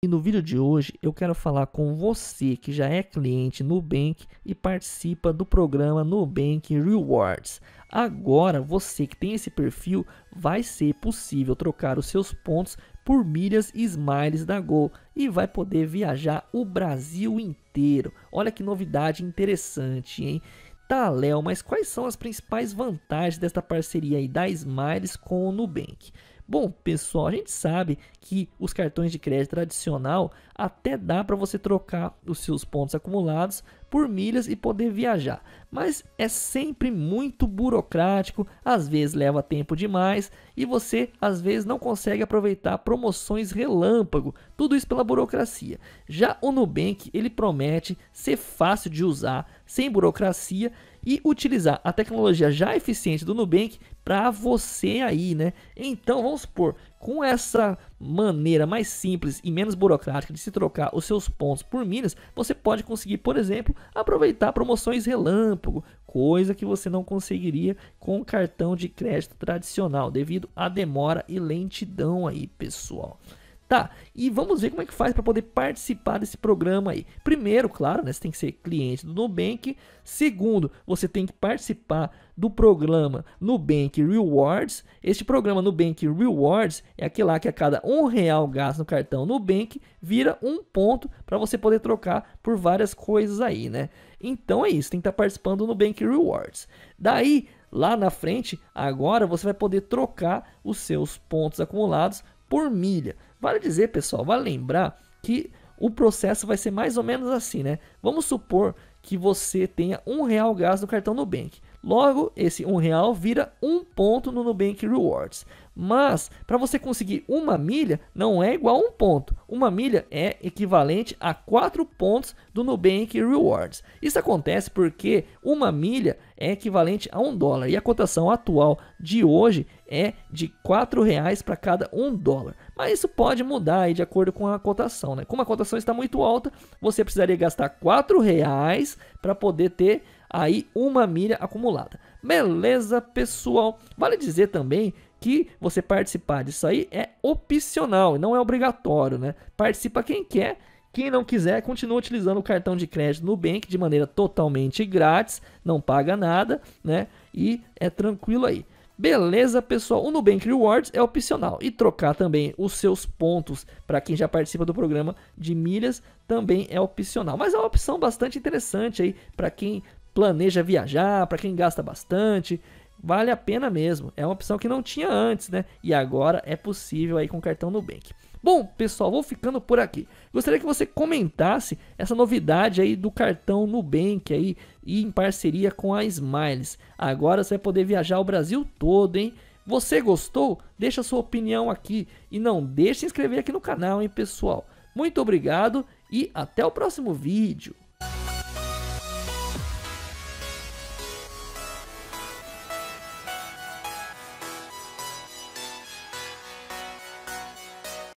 E no vídeo de hoje eu quero falar com você que já é cliente Nubank e participa do programa Nubank Rewards. Agora você que tem esse perfil vai ser possível trocar os seus pontos por milhas e smiles da Gol e vai poder viajar o Brasil inteiro. Olha que novidade interessante, hein? Tá, Léo, mas quais são as principais vantagens desta parceria aí da Smiles com o Nubank? Bom, pessoal, a gente sabe que os cartões de crédito tradicional até dá para você trocar os seus pontos acumulados por milhas e poder viajar, mas é sempre muito burocrático, às vezes leva tempo demais e você às vezes não consegue aproveitar promoções relâmpago, tudo isso pela burocracia. Já o Nubank, ele promete ser fácil de usar, sem burocracia e utilizar a tecnologia já eficiente do Nubank para você aí, né? Então, vamos supor, com essa maneira mais simples e menos burocrática de se trocar os seus pontos por milhas, você pode conseguir, por exemplo, aproveitar promoções relâmpago, coisa que você não conseguiria com o cartão de crédito tradicional, devido à demora e lentidão aí, pessoal. Tá, e vamos ver como é que faz para poder participar desse programa aí. Primeiro, claro, né, você tem que ser cliente do Nubank. Segundo, você tem que participar do programa Nubank Rewards. Este programa Nubank Rewards é aquele lá que a cada um real gasto no cartão Nubank vira um ponto para você poder trocar por várias coisas aí, né? Então é isso, tem que estar tá participando do Nubank Rewards. Daí, lá na frente, agora você vai poder trocar os seus pontos acumulados por milha. Vale dizer, pessoal, vale lembrar que o processo vai ser mais ou menos assim, né? Vamos supor que você tenha um real gasto no cartão Nubank. Logo, esse um real vira um ponto no Nubank Rewards. Mas, para você conseguir uma milha, não é igual a um ponto. Uma milha é equivalente a quatro pontos do Nubank Rewards. Isso acontece porque uma milha é equivalente a um dólar. E a cotação atual de hoje é de quatro reais para cada um dólar. Mas isso pode mudar de acordo com a cotação. Né? Como a cotação está muito alta, você precisaria gastar quatro reais para poder ter aí uma milha acumulada. Beleza, pessoal? Vale dizer também que você participar disso aí é opcional, não é obrigatório, né? Participa quem quer. Quem não quiser, continua utilizando o cartão de crédito Nubank de maneira totalmente grátis, não paga nada, né? E é tranquilo aí. Beleza, pessoal? O Nubank Rewards é opcional. E trocar também os seus pontos para quem já participa do programa de milhas também é opcional. Mas é uma opção bastante interessante aí para quem planeja viajar, para quem gasta bastante, vale a pena mesmo. É uma opção que não tinha antes, né? E agora é possível aí com o cartão Nubank. Bom, pessoal, vou ficando por aqui. Gostaria que você comentasse essa novidade aí do cartão Nubank aí e em parceria com a Smiles. Agora você vai poder viajar o Brasil todo, hein? Você gostou? Deixa sua opinião aqui e não deixe de se inscrever aqui no canal, hein, pessoal? Muito obrigado e até o próximo vídeo.